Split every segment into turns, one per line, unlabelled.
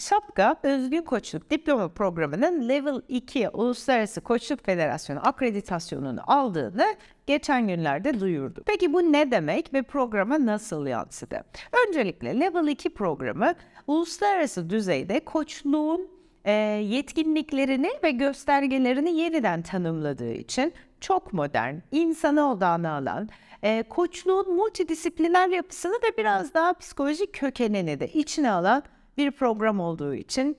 Şapka Özgün Koçluk Diploma Programı'nın Level 2 Uluslararası Koçluk Federasyonu akreditasyonunu aldığını geçen günlerde duyurdu. Peki bu ne demek ve programa nasıl yansıdı? Öncelikle Level 2 programı uluslararası düzeyde koçluğun e, yetkinliklerini ve göstergelerini yeniden tanımladığı için çok modern, insana odağını alan, e, koçluğun multidisipliner yapısını da biraz daha psikolojik kökenini de içine alan bir program olduğu için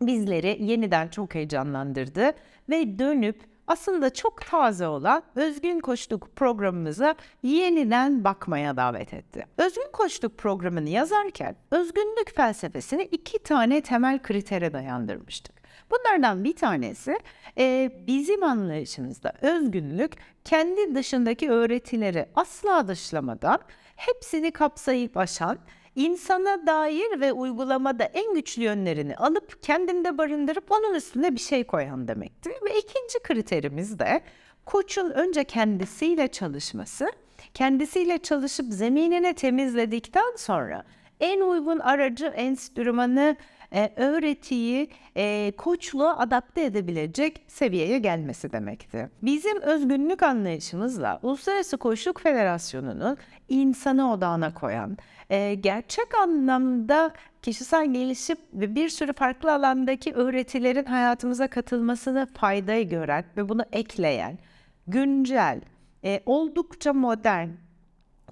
bizleri yeniden çok heyecanlandırdı ve dönüp aslında çok taze olan Özgün Koçluk programımıza yeniden bakmaya davet etti. Özgün Koçluk programını yazarken özgünlük felsefesini iki tane temel kritere dayandırmıştık. Bunlardan bir tanesi e, bizim anlayışımızda özgünlük kendi dışındaki öğretileri asla dışlamadan hepsini kapsayıp aşan insana dair ve uygulamada en güçlü yönlerini alıp kendinde barındırıp onun üstüne bir şey koyan demektir. Ve ikinci kriterimiz de koçun önce kendisiyle çalışması, kendisiyle çalışıp zeminini temizledikten sonra en uygun aracı, enstrümanı, e, öğretiyi e, koçluğa adapte edebilecek seviyeye gelmesi demekti. Bizim özgünlük anlayışımızla Uluslararası Koçluk Federasyonu'nun insanı odağına koyan, e, gerçek anlamda kişisel gelişip ve bir sürü farklı alandaki öğretilerin hayatımıza katılmasını faydayı gören ve bunu ekleyen, güncel, e, oldukça modern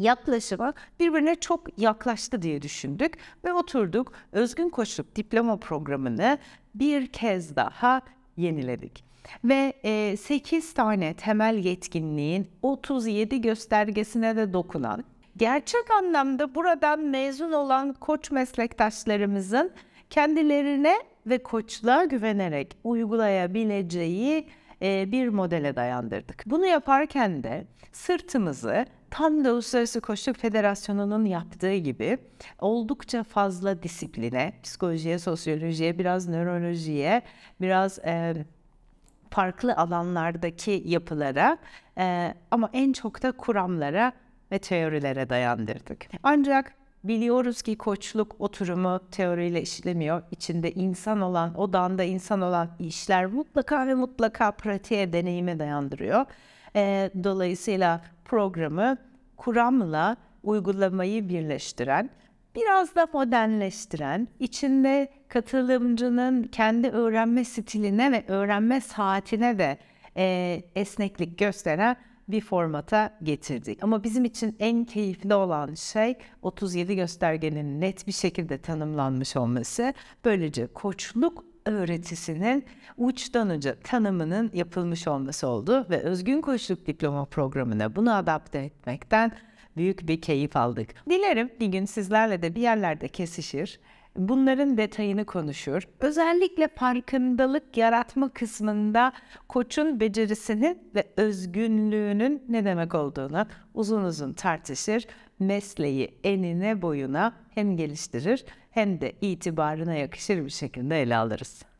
yaklaşımı birbirine çok yaklaştı diye düşündük ve oturduk Özgün Koşup diploma programını bir kez daha yeniledik. Ve 8 e, tane temel yetkinliğin 37 göstergesine de dokunan, gerçek anlamda buradan mezun olan koç meslektaşlarımızın kendilerine ve koçluğa güvenerek uygulayabileceği e, bir modele dayandırdık. Bunu yaparken de sırtımızı tam da Uluslararası koşu Federasyonu'nun yaptığı gibi oldukça fazla disipline, psikolojiye, sosyolojiye, biraz nörolojiye, biraz e, farklı alanlardaki yapılara e, ama en çok da kuramlara ve teorilere dayandırdık. Ancak Biliyoruz ki koçluk oturumu teoriyle işlemiyor. İçinde insan olan, odanda insan olan işler mutlaka ve mutlaka pratiğe, deneyime dayandırıyor. E, dolayısıyla programı kuramla uygulamayı birleştiren, biraz da modernleştiren, içinde katılımcının kendi öğrenme stiline ve öğrenme saatine de e, esneklik gösteren bir formata getirdik. Ama bizim için en keyifli olan şey 37 göstergenin net bir şekilde tanımlanmış olması. Böylece koçluk öğretisinin uçtan uca tanımının yapılmış olması oldu ve Özgün Koçluk Diploma Programı'na bunu adapte etmekten büyük bir keyif aldık. Dilerim bir gün sizlerle de bir yerlerde kesişir bunların detayını konuşur. Özellikle farkındalık yaratma kısmında koçun becerisinin ve özgünlüğünün ne demek olduğunu uzun uzun tartışır. Mesleği enine boyuna hem geliştirir hem de itibarına yakışır bir şekilde ele alırız.